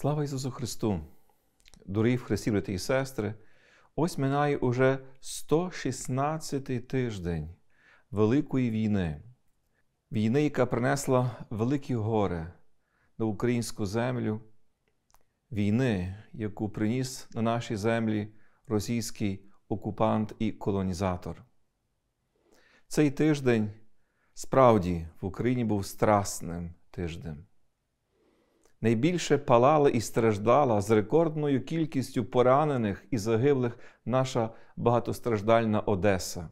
Слава Ісусу Христу! Дорогі в Христі, брати і сестри! Ось минає уже 116-й тиждень Великої війни, війни, яка принесла великі горе на українську землю, війни, яку приніс на наші землі російський окупант і колонізатор. Цей тиждень справді в Україні був страсним тиждень найбільше палала і страждала з рекордною кількістю поранених і загиблих наша багатостраждальна Одеса.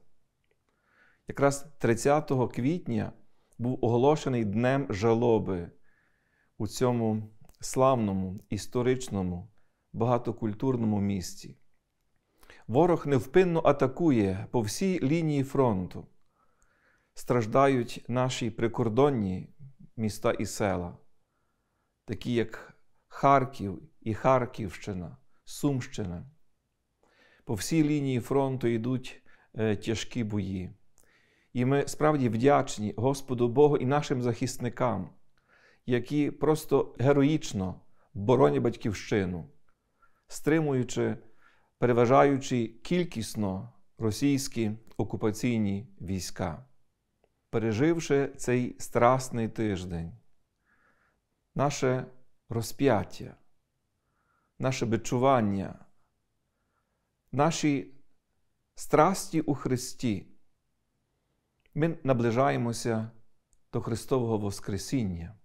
Якраз 30 квітня був оголошений Днем жалоби у цьому славному, історичному, багатокультурному місті. Ворог невпинно атакує по всій лінії фронту. Страждають наші прикордонні міста і села такі як Харків і Харківщина, Сумщина. По всій лінії фронту йдуть е, тяжкі бої. І ми справді вдячні Господу Богу і нашим захисникам, які просто героїчно боронять батьківщину, стримуючи, переважаючи кількісно російські окупаційні війська, переживши цей страсний тиждень наше розп'яття, наше бичування, наші страсті у Христі. Ми наближаємося до Христового Воскресіння.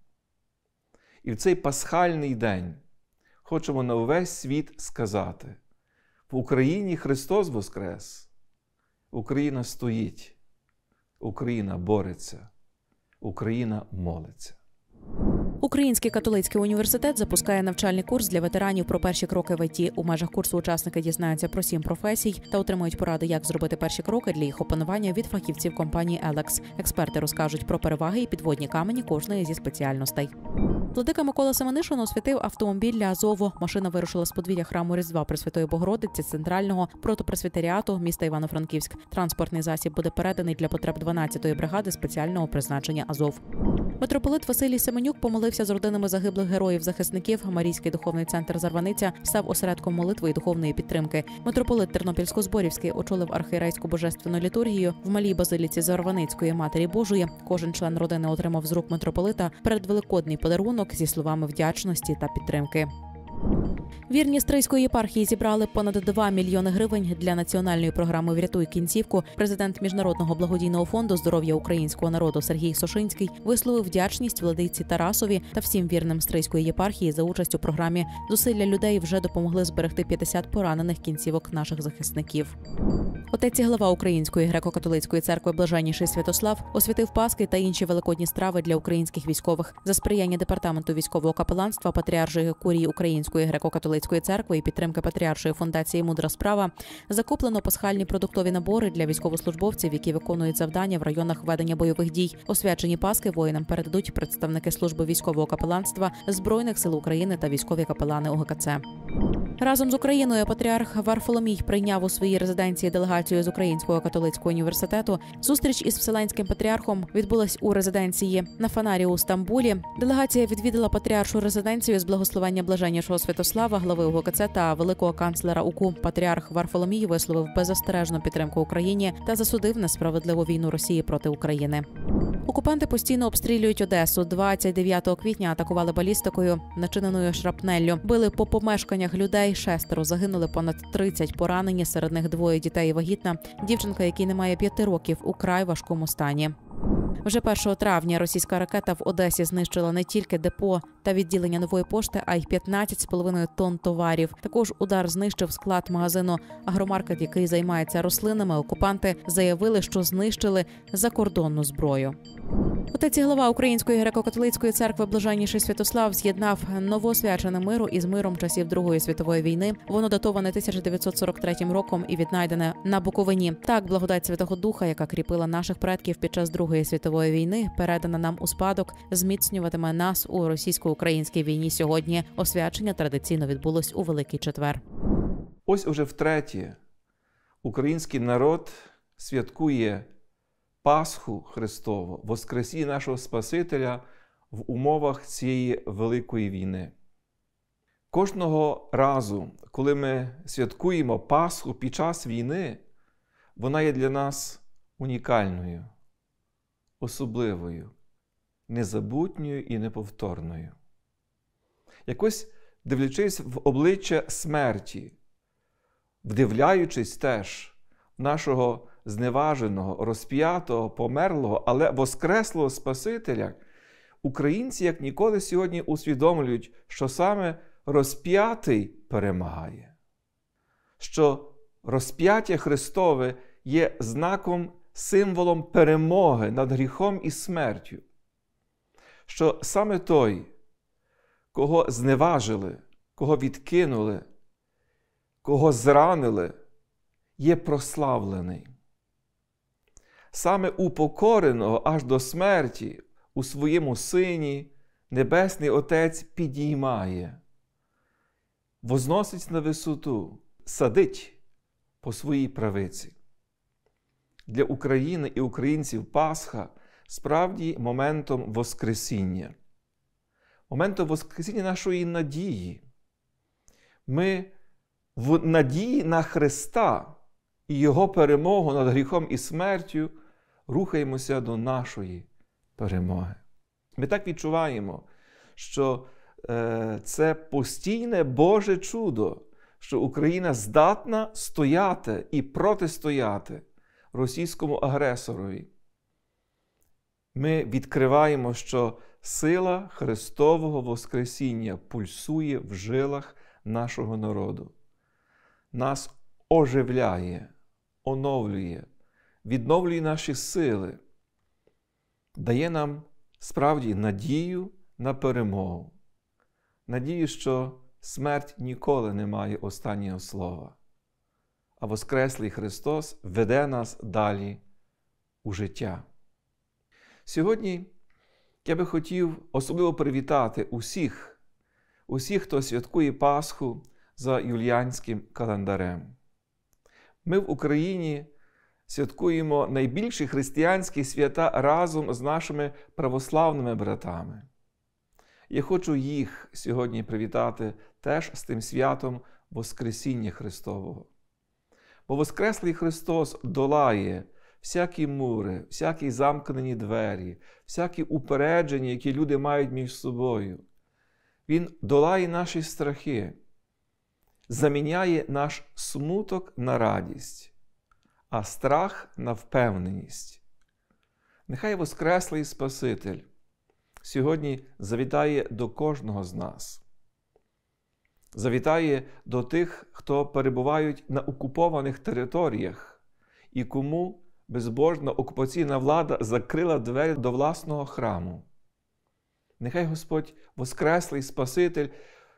І в цей пасхальний день хочемо на увесь світ сказати: в Україні Христос Воскрес! Україна стоїть, Україна бореться, Україна молиться. Український католицький університет запускає навчальний курс для ветеранів про перші кроки в ІТ. У межах курсу учасники дізнаються про сім професій та отримують поради, як зробити перші кроки для їх опанування від фахівців компанії Елекс. Експерти розкажуть про переваги і підводні камені кожної зі спеціальностей. Владика Микола Семенишин освятив автомобіль для Азову. Машина вирушила з подвір'я храму Різдва Пресвятої Богородиці центрального протопресвітеріату міста Івано-Франківськ. Транспортний засіб буде переданий для потреб 12-ї бригади спеціального призначення Азов. Митрополит Василій Семенюк помолився з родинами загиблих героїв-захисників. Марійський духовний центр Зарваниця став осередком молитви і духовної підтримки. Митрополит Тернопільсько-Зборівський очолив архірейську божественну літургію в малій базиліці Зарваницької матері Божої. Кожен член родини отримав з рук митрополита передвеликодний подарунок зі словами вдячності та підтримки. Вірні Стрийської єпархії зібрали понад 2 мільйони гривень для національної програми Врятуй кінцівку. Президент міжнародного благодійного фонду здоров'я українського народу Сергій Сошинський висловив вдячність владиці Тарасові та всім вірним Стрийської єпархії за участь у програмі. Зусилля людей вже допомогли зберегти 50 поранених кінцівок наших захисників. Отець і глава Української греко-католицької церкви Блаженніший Святослав освятив Паски та інші великодні страви для українських військових за сприяння департаменту військового капеланства Патріаршої курії Української греко-католицької католицької церкви і підтримка патріаршої фундації Мудра справа закуплено пасхальні продуктові набори для військовослужбовців, які виконують завдання в районах ведення бойових дій. Освячені паски воїнам передадуть представники служби військового капеланства збройних сил України та військові капелани ОГКЦ. Разом з Україною патріарх Варфоломій прийняв у своїй резиденції делегацію з Українського католицького університету. Зустріч із вселенським патріархом відбулась у резиденції на фанарі у Стамбулі. Делегація відвідала патріаршу резиденцію з благословення блаженнішого Святослава, глави УГКЦ та великого канцлера УКУ. Патріарх Варфоломій висловив беззастережну підтримку Україні та засудив несправедливу війну Росії проти України. Окупанти постійно обстрілюють Одесу. 29 квітня атакували балістикою, начиненою шрапнеллю. Били по помешканнях людей. Шестеро загинули, понад 30 поранені. Серед них двоє дітей вагітна. Дівчинка, якій немає п'яти років, у край важкому стані. Вже 1 травня російська ракета в Одесі знищила не тільки депо та відділення нової пошти, а й 15,5 тонн товарів. Також удар знищив склад магазину агромаркет, який займається рослинами. Окупанти заявили, що знищили закордонну зброю. Отець і глава Української греко-католицької церкви Блаженніший Святослав з'єднав новоосвячене миру із миром часів Другої світової війни. Воно датоване 1943 роком і віднайдене на Буковині. Так, благодать Святого Духа, яка кріпила наших предків під час Другої світової війни, передана нам у спадок, зміцнюватиме нас у російсько-українській війні сьогодні. Освячення традиційно відбулось у Великий Четвер. Ось уже втретє український народ святкує Пасху Христову, Воскресі нашого Спасителя в умовах цієї великої війни. Кожного разу, коли ми святкуємо Пасху під час війни, вона є для нас унікальною, особливою, незабутньою і неповторною. Якось дивлячись в обличчя смерті, вдивляючись теж в нашого зневаженого, розп'ятого, померлого, але воскреслого Спасителя, українці як ніколи сьогодні усвідомлюють, що саме розп'ятий перемагає, що розп'яття Христове є знаком, символом перемоги над гріхом і смертю, що саме той, кого зневажили, кого відкинули, кого зранили, є прославлений саме упокореного аж до смерті у своєму сині Небесний Отець підіймає, возносить на висоту, садить по своїй правиці. Для України і українців Пасха справді моментом Воскресіння, моментом Воскресіння нашої надії. Ми в надії на Христа і Його перемогу над гріхом і смертю рухаємося до нашої перемоги. Ми так відчуваємо, що е, це постійне Боже чудо, що Україна здатна стояти і протистояти російському агресорові. Ми відкриваємо, що сила Христового Воскресіння пульсує в жилах нашого народу, нас оживляє, оновлює, відновлює наші сили, дає нам справді надію на перемогу, надію, що смерть ніколи не має останнього слова, а Воскреслий Христос веде нас далі у життя. Сьогодні я би хотів особливо привітати усіх, усіх, хто святкує Пасху за юліанським календарем. Ми в Україні святкуємо найбільші християнські свята разом з нашими православними братами. Я хочу їх сьогодні привітати теж з тим святом Воскресіння Христового. Бо Воскреслий Христос долає всякі мури, всякі замкнені двері, всякі упередження, які люди мають між собою. Він долає наші страхи, заміняє наш смуток на радість а страх на впевненість. Нехай Воскреслий Спаситель сьогодні завітає до кожного з нас, завітає до тих, хто перебувають на окупованих територіях і кому безбожна окупаційна влада закрила двері до власного храму. Нехай Господь Воскреслий Спаситель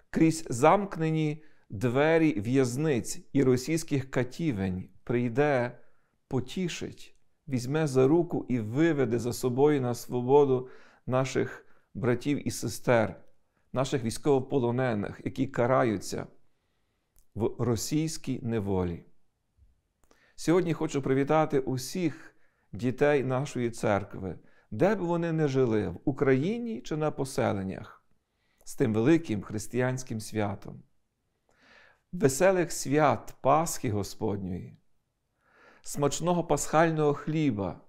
крізь замкнені двері в'язниць і російських катівень прийде потішить, візьме за руку і виведе за собою на свободу наших братів і сестер, наших військовополонених, які караються в російській неволі. Сьогодні хочу привітати усіх дітей нашої церкви, де б вони не жили, в Україні чи на поселеннях, з тим великим християнським святом. Веселих свят Пасхи Господньої смачного пасхального хліба,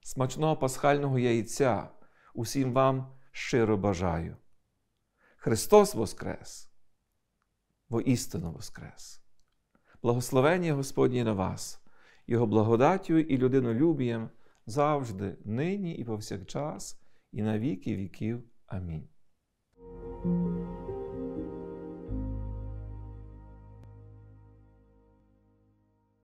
смачного пасхального яйця усім вам щиро бажаю. Христос Воскрес! Воістину Воскрес! Благословення Господні на вас, Його благодаттю і людинолюбієм завжди, нині і повсякчас, і на віки віків. Амінь.